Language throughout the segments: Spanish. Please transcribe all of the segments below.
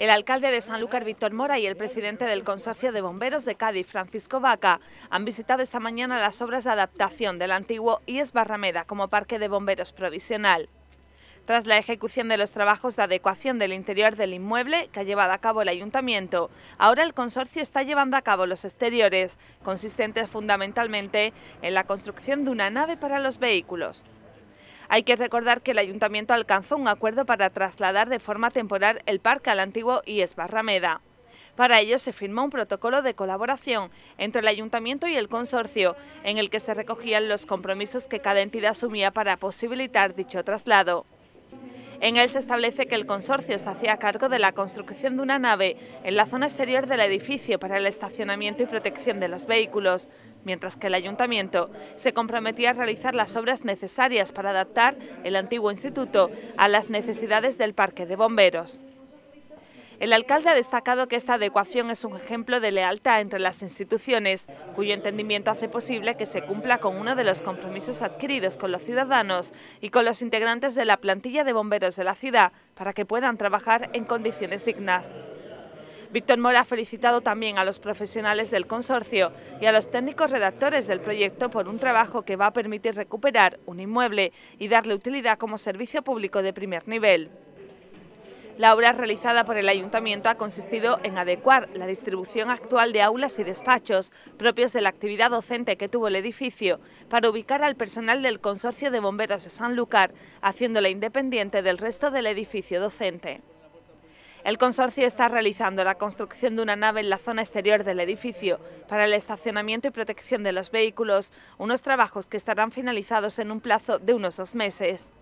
El alcalde de Sanlúcar, Víctor Mora, y el presidente del Consorcio de Bomberos de Cádiz, Francisco Vaca, han visitado esta mañana las obras de adaptación del antiguo IES Barrameda como parque de bomberos provisional. Tras la ejecución de los trabajos de adecuación del interior del inmueble que ha llevado a cabo el ayuntamiento, ahora el consorcio está llevando a cabo los exteriores, consistentes fundamentalmente en la construcción de una nave para los vehículos, hay que recordar que el ayuntamiento alcanzó un acuerdo para trasladar de forma temporal el parque al antiguo IES Barrameda. Para ello se firmó un protocolo de colaboración entre el ayuntamiento y el consorcio, en el que se recogían los compromisos que cada entidad asumía para posibilitar dicho traslado. En él se establece que el consorcio se hacía cargo de la construcción de una nave en la zona exterior del edificio para el estacionamiento y protección de los vehículos, mientras que el ayuntamiento se comprometía a realizar las obras necesarias para adaptar el antiguo instituto a las necesidades del parque de bomberos. El alcalde ha destacado que esta adecuación es un ejemplo de lealtad entre las instituciones, cuyo entendimiento hace posible que se cumpla con uno de los compromisos adquiridos con los ciudadanos y con los integrantes de la plantilla de bomberos de la ciudad, para que puedan trabajar en condiciones dignas. Víctor Mora ha felicitado también a los profesionales del consorcio y a los técnicos redactores del proyecto por un trabajo que va a permitir recuperar un inmueble y darle utilidad como servicio público de primer nivel. La obra realizada por el Ayuntamiento ha consistido en adecuar la distribución actual de aulas y despachos propios de la actividad docente que tuvo el edificio para ubicar al personal del Consorcio de Bomberos de Sanlúcar, haciéndola independiente del resto del edificio docente. El consorcio está realizando la construcción de una nave en la zona exterior del edificio para el estacionamiento y protección de los vehículos, unos trabajos que estarán finalizados en un plazo de unos dos meses.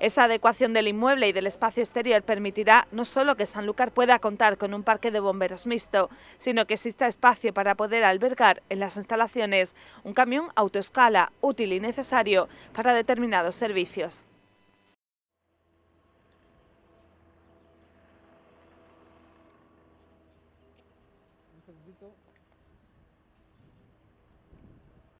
Esa adecuación del inmueble y del espacio exterior permitirá no solo que Sanlúcar pueda contar con un parque de bomberos mixto, sino que exista espacio para poder albergar en las instalaciones un camión autoescala útil y necesario para determinados servicios.